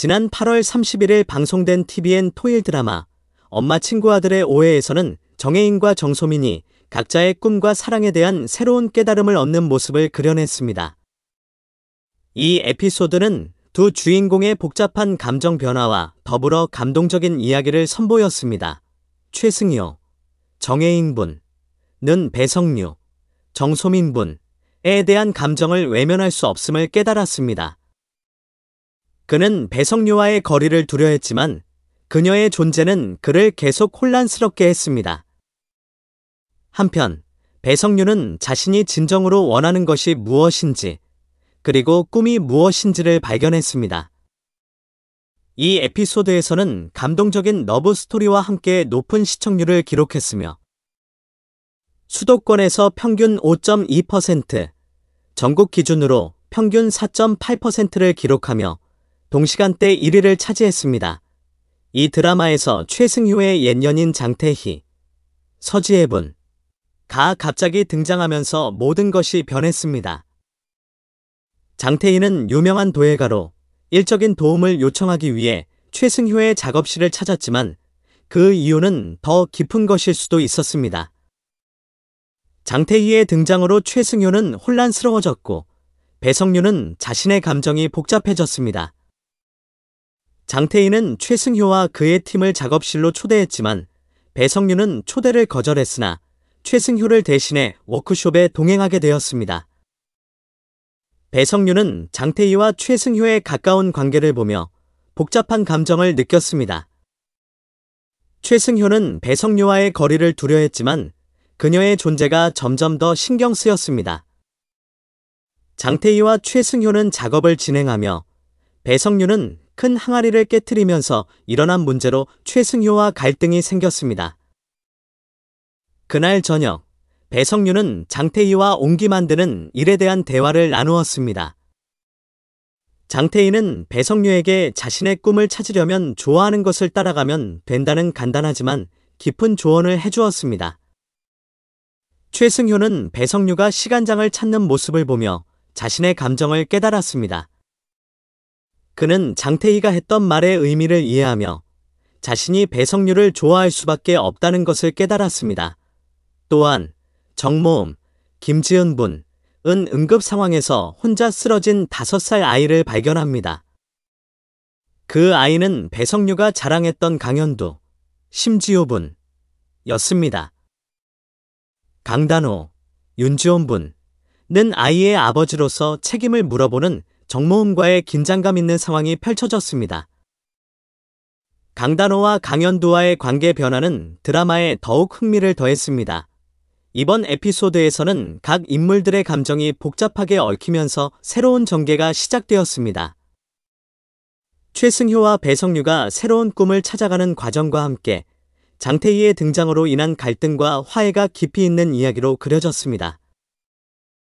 지난 8월 31일 방송된 TVN 토일 드라마 엄마 친구 아들의 오해에서는 정혜인과 정소민이 각자의 꿈과 사랑에 대한 새로운 깨달음을 얻는 모습을 그려냈습니다. 이 에피소드는 두 주인공의 복잡한 감정 변화와 더불어 감동적인 이야기를 선보였습니다. 최승희요, 정혜인분, 는 배성류, 정소민분에 대한 감정을 외면할 수 없음을 깨달았습니다. 그는 배성유와의 거리를 두려했지만 그녀의 존재는 그를 계속 혼란스럽게 했습니다. 한편 배성유는 자신이 진정으로 원하는 것이 무엇인지 그리고 꿈이 무엇인지를 발견했습니다. 이 에피소드에서는 감동적인 러브 스토리와 함께 높은 시청률을 기록했으며 수도권에서 평균 5.2%, 전국 기준으로 평균 4.8%를 기록하며 동시간대 1위를 차지했습니다. 이 드라마에서 최승효의 옛 연인 장태희, 서지혜분, 가 갑자기 등장하면서 모든 것이 변했습니다. 장태희는 유명한 도예가로 일적인 도움을 요청하기 위해 최승효의 작업실을 찾았지만 그 이유는 더 깊은 것일 수도 있었습니다. 장태희의 등장으로 최승효는 혼란스러워졌고 배성류는 자신의 감정이 복잡해졌습니다. 장태희는 최승효와 그의 팀을 작업실로 초대했지만 배성윤은 초대를 거절했으나 최승효를 대신해 워크숍에 동행하게 되었습니다. 배성윤은 장태희와 최승효의 가까운 관계를 보며 복잡한 감정을 느꼈습니다. 최승효는 배성효와의 거리를 두려 했지만 그녀의 존재가 점점 더 신경 쓰였습니다. 장태희와 최승효는 작업을 진행하며 배성윤은 큰 항아리를 깨뜨리면서 일어난 문제로 최승효와 갈등이 생겼습니다. 그날 저녁, 배성윤은 장태희와 옹기 만드는 일에 대한 대화를 나누었습니다. 장태희는 배성유에게 자신의 꿈을 찾으려면 좋아하는 것을 따라가면 된다는 간단하지만 깊은 조언을 해주었습니다. 최승효는 배성유가 시간장을 찾는 모습을 보며 자신의 감정을 깨달았습니다. 그는 장태희가 했던 말의 의미를 이해하며 자신이 배성류를 좋아할 수밖에 없다는 것을 깨달았습니다. 또한 정모음, 김지은 분, 은 응급 상황에서 혼자 쓰러진 5살 아이를 발견합니다. 그 아이는 배성류가 자랑했던 강현두, 심지호 분, 이었습니다 강단호, 윤지원 분, 은 아이의 아버지로서 책임을 물어보는 정모음과의 긴장감 있는 상황이 펼쳐졌습니다. 강단호와 강현두와의 관계 변화는 드라마에 더욱 흥미를 더했습니다. 이번 에피소드에서는 각 인물들의 감정이 복잡하게 얽히면서 새로운 전개가 시작되었습니다. 최승효와 배성류가 새로운 꿈을 찾아가는 과정과 함께 장태희의 등장으로 인한 갈등과 화해가 깊이 있는 이야기로 그려졌습니다.